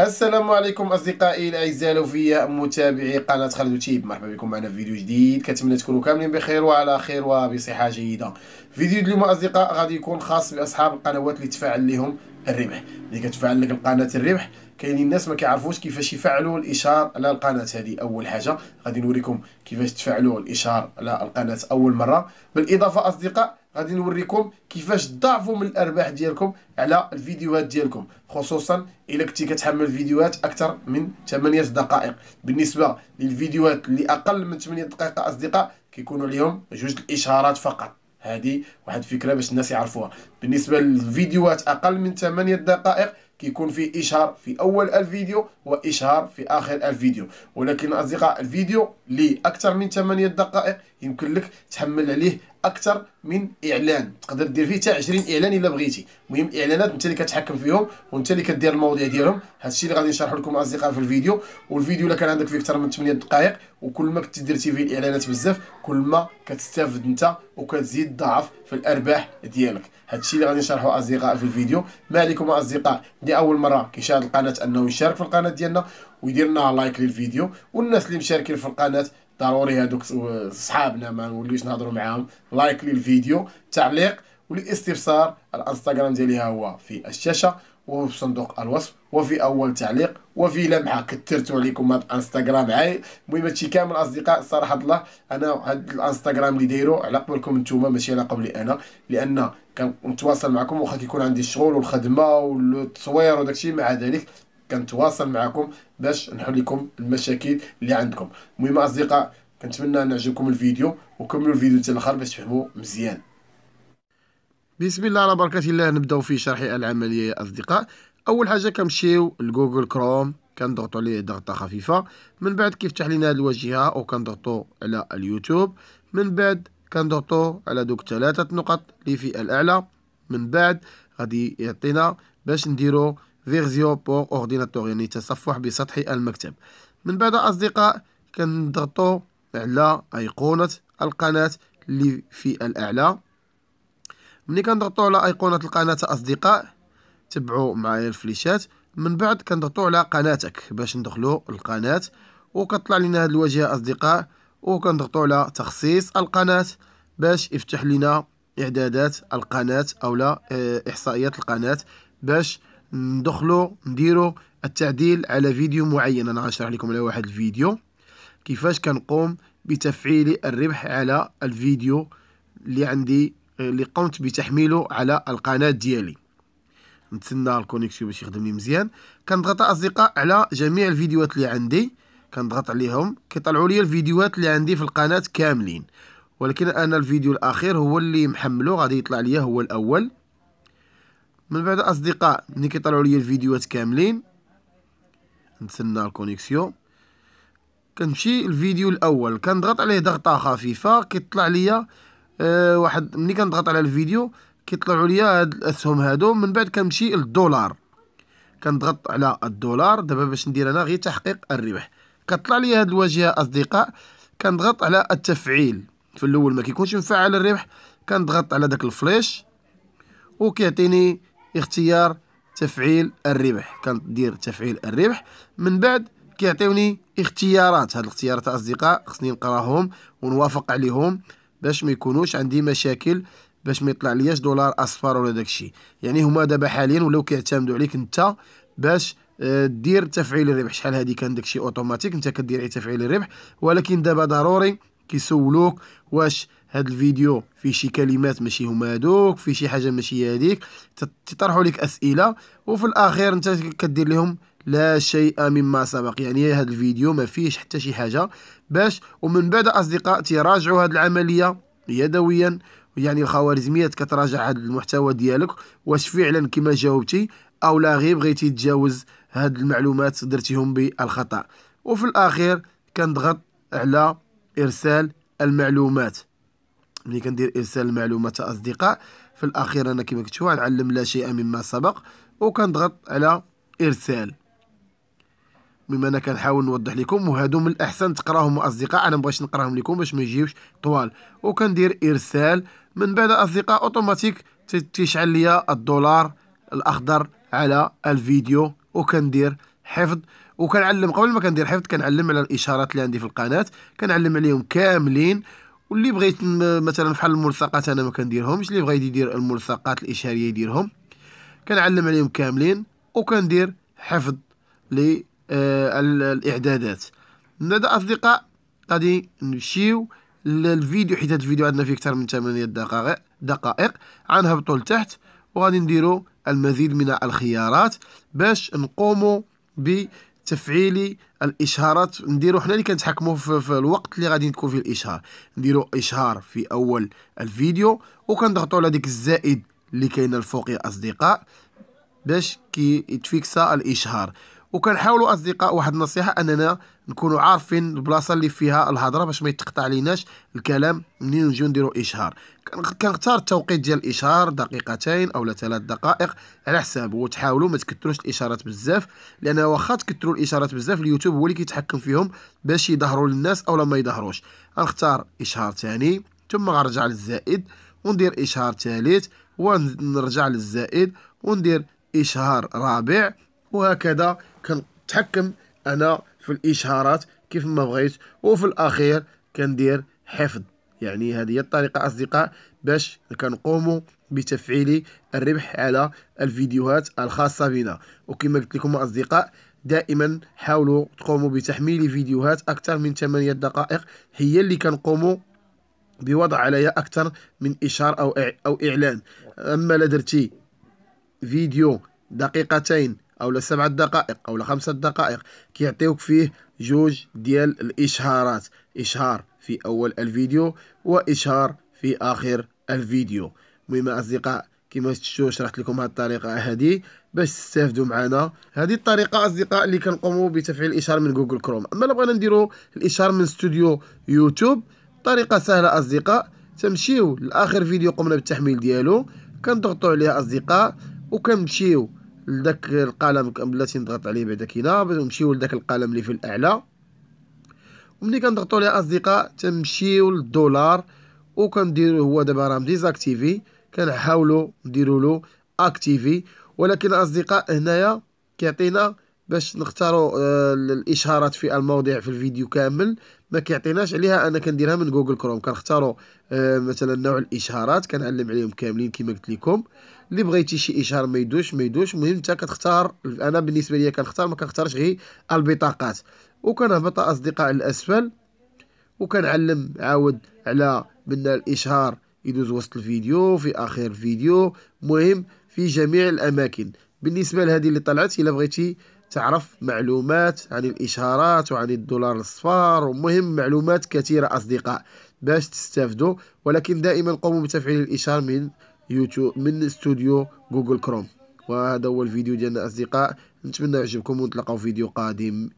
السلام عليكم اصدقائي الاعزاء الاوفياء متابعي قناه خالد تيب مرحبا بكم معنا في فيديو جديد كنتمنى تكونوا كاملين بخير وعلى خير وبصحه جيده فيديو اليوم اصدقاء غادي يكون خاص باصحاب القنوات اللي تفاعل لهم الربح اللي كتفعل لك القناه الربح كاينين الناس ما كيعرفوش كيفاش يفعلوا الاشار على القناه هذه اول حاجه غادي نوريكم كيفاش تفعلوا الاشار على القناه اول مره بالاضافه اصدقاء غادي نوريكم كيفاش تضاعفوا من الارباح ديالكم على الفيديوهات ديالكم خصوصا الا كنتي كتحمل فيديوهات اكثر من 8 دقائق بالنسبه للفيديوهات اللي اقل من 8 دقائق اصدقاء كيكونوا عليهم جوج الاشهارات فقط هذه واحد الفكره باش الناس يعرفوها بالنسبه للفيديوهات اقل من 8 دقائق كيكون فيه اشهار في اول الفيديو واشهار في اخر الفيديو ولكن اصدقاء الفيديو اللي اكثر من 8 دقائق يمكن لك تحمل عليه اكثر من اعلان تقدر دير فيه حتى 20 اعلان الا بغيتي المهم الاعلانات انت اللي كتحكم فيهم وانت اللي كدير المواضيع ديالهم هادشي اللي غادي نشرح لكم اصدقاء في الفيديو والفيديو الا كان عندك فيه اكثر من 8 دقائق وكل ما كنت درتي فيه الاعلانات بزاف كل ما كتستافد انت وكتزيد ضعف في الارباح ديالك هادشي اللي غادي نشرحه اصدقاء في الفيديو ما عليكم اصدقاء اللي اول مره كيشاهد القناه انه يشارك في القناه ديالنا ويدير لنا لايك للفيديو والناس اللي مشاركين في القناه ضروري هذوك صحابنا ما نوليش نهضروا معاهم لايك للفيديو تعليق والاستفسار الانستغرام ديالي هو في الشاشه وفي صندوق الوصف وفي اول تعليق وفي لمحه كثرتوا عليكم هذا الانستغرام عاي المهم هادشي كامل اصدقاء صراحه الله انا هاد الانستغرام اللي دايرو على قبلكم نتوما ماشي على قبلي انا لان كنتواصل معكم واخا كيكون عندي الشغل والخدمه والتصوير وداكشي مع ذلك كنتواصل معكم باش نحل لكم المشاكل اللي عندكم المهم اصدقاء كنتمنى ان عجبكم الفيديو وكملوا الفيديو حتى الاخر باش تفهموا مزيان بسم الله على بركه الله نبداو في شرح العمليه يا اصدقاء اول حاجه كنمشيو لجوجل كروم كنضغطوا عليه ضغطه خفيفه من بعد كيفتح لنا هذه الواجهه وكنضغطوا على اليوتيوب من بعد كنضغطوا على دوك ثلاثه نقط اللي في الاعلى من بعد غادي يعطينا باش نديرو فيرزيون بور اورديناتور يعني تصفح بسطح المكتب من بعد اصدقاء كنضغطوا على ايقونه القناه اللي في الاعلى ملي كنضغطوا على ايقونه القناه اصدقاء تبعوا معايا الفليشات من بعد كنضغطوا على قناتك باش ندخلوا القناه وكطلع لنا هذه الواجهه اصدقاء وكنضغطوا على تخصيص القناه باش يفتح لنا اعدادات القناه او لا احصائيات القناه باش ندخلوا نديروا التعديل على فيديو معين انا غنشرح لكم على واحد الفيديو كيفاش كنقوم بتفعيل الربح على الفيديو اللي عندي اللي قمت بتحميله على القناه ديالي نتسنى الكونيكسيو باش يخدم لي مزيان كنضغط اصدقاء على جميع الفيديوهات اللي عندي كنضغط عليهم كيطلعوا لي الفيديوهات اللي عندي في القناه كاملين ولكن انا الفيديو الاخير هو اللي محمله غادي يطلع ليا هو الاول من بعد اصدقاء ملي كيطلعوا لي الفيديوهات كاملين نتسنى الكونيكسيون كنمشي الفيديو الاول كنضغط عليه ضغطه خفيفه كيطلع ليا أه واحد ملي كنضغط على الفيديو كيطلعوا ليا هاد الاسهم هادو من بعد كنمشي للدولار كنضغط على الدولار دابا باش ندير انا غير تحقيق الربح كطلع لي هاد الواجهه اصدقاء كنضغط على التفعيل في الاول ما كيكونش مفعل الربح كنضغط على داك الفليش وكيعطيني اختيار تفعيل الربح كندير تفعيل الربح من بعد كيعطيوني اختيارات هاد الاختيارات اصدقاء خصني نقراهم ونوافق عليهم باش ما يكونوش عندي مشاكل باش ما يطلع لياش دولار اصفر ولا داكشي يعني هما دابا حاليا ولاو كيعتمدوا عليك انت باش آه، دير تفعيل الربح شحال هادي كان داكشي اوتوماتيك انت كدير تفعيل الربح ولكن دابا ضروري كيسولوك واش هذا الفيديو فيه شي كلمات ماشي هما هذوك فيه شي حاجه ماشي هذيك تطرحوا لك اسئله وفي الاخير انت كدير لهم لا شيء مما سبق يعني هذا الفيديو ما فيهش حتى شي حاجه باش ومن بعد اصدقاء تراجعوا هذه العمليه يدويا يعني الخوارزميات كتراجع هذا المحتوى ديالك واش فعلا كما جاوبتي او لا غير بغيتي تجاوز هاد المعلومات درتيهم بالخطا وفي الاخير كنضغط على ارسال المعلومات ملي كندير ارسال المعلومات اصدقاء في الاخير انا كما كتشوفوا غنعلم لا شيء مما سبق وكنضغط على ارسال مما انا كنحاول نوضح لكم وهادو من الاحسن تقراهم اصدقاء انا ما بغيتش نقراهم لكم باش ما يجيوش طوال وكندير ارسال من بعد اصدقاء اوتوماتيك تيشعل ليا الدولار الاخضر على الفيديو وكندير حفظ وكنعلم قبل ما كندير حفظ كنعلم على الاشارات اللي عندي في القناه كنعلم عليهم كاملين واللي بغيت مثلا بحال الملصقات انا ما كنديرهمش اللي بغا يدير الملصقات الاشاريه يديرهم كنعلم عليهم كاملين وكندير حفظ ل آه، الاعدادات ندى اصدقاء غادي نمشيو للفيديو حيت هذا الفيديو عندنا فيه اكثر من 8 دقائق دقائق غنهبطوا لتحت وغادي نديروا المزيد من الخيارات باش نقوموا ب تفعيلي الاشهارات نديرو حنا اللي كنتحكموا في, في الوقت اللي غادي تكون فيه الاشهار نديرو اشهار في اول الفيديو وكنضغطوا على ديك الزائد اللي كاينه الفوق يا اصدقاء باش كي يتفيكسا الاشهار وكنحاولوا اصدقاء واحد النصيحه اننا نكونوا عارفين البلاصه اللي فيها الهضره باش ما يتقطع ليناش الكلام منين نجيو نديروا اشهار كنختار التوقيت ديال الاشهار دقيقتين او ثلاث دقائق على حساب وتحاولوا ما تكثروش الاشارات بزاف لان واخا تكثروا الاشارات بزاف اليوتيوب هو اللي كيتحكم فيهم باش يظهروا للناس اولا ما يظهروش غنختار اشهار ثاني ثم غنرجع للزائد وندير اشهار ثالث ونرجع للزائد وندير اشهار رابع وهكذا كنتحكم انا في الاشهارات كيف ما بغيت وفي الاخير كندير حفظ يعني هذه هي الطريقه اصدقاء باش كنقوموا بتفعيل الربح على الفيديوهات الخاصه بنا وكما قلت لكم اصدقاء دائما حاولوا تقوموا بتحميل فيديوهات اكثر من 8 دقائق هي اللي كنقوموا بوضع عليها اكثر من اشهار او او اعلان اما لدرتي فيديو دقيقتين او لسبعة دقائق او لخمسة دقائق كيعطيوك فيه جوج ديال الاشهارات اشهار في اول الفيديو واشهار في اخر الفيديو مهم اصدقاء كما شفتوا شرحت لكم هذه الطريقه هذه باش تستافدوا معنا هذه الطريقه اصدقاء اللي كنقوموا بتفعيل الاشهار من جوجل كروم اما لو بغينا نديروا الاشهار من استوديو يوتيوب طريقه سهله اصدقاء تمشيو لاخر فيديو قمنا بالتحميل ديالو كنضغطوا عليه اصدقاء وكنمشيو لذاك القلم بلاتي نضغط عليه بعدا كينا باش نمشيو لذاك القلم اللي في الاعلى ومني كنضغطوا عليه اصدقاء تمشيو للدولار وكنديرو هو دابا راه ديزاكتيفي كنحاولوا نديروا له اكتيفي ولكن اصدقاء هنايا كيعطينا باش نختاروا آه، الاشارات الاشهارات في المواضيع في الفيديو كامل ما كيعطيناش عليها انا كنديرها من جوجل كروم كنختاروا آه، مثلا نوع الاشهارات كنعلم عليهم كاملين كما قلت لكم اللي بغيتي شي اشهار ما يدوش ما يدوش المهم انت كتختار انا بالنسبه ليا كنختار ما كنختارش غير البطاقات وكنهبط اصدقاء الاسفل وكنعلم عاود على بان الاشهار يدوز وسط الفيديو في اخر الفيديو مهم في جميع الاماكن بالنسبه لهذه اللي طلعت الا بغيتي تعرف معلومات عن الاشهارات وعن الدولار الصفار ومهم معلومات كثيره اصدقاء باش تستافدوا ولكن دائما قوموا بتفعيل الاشهار من يوتيوب من استوديو جوجل كروم وهذا هو الفيديو ديالنا اصدقاء نتمنى يعجبكم ونتلاقاو فيديو قادم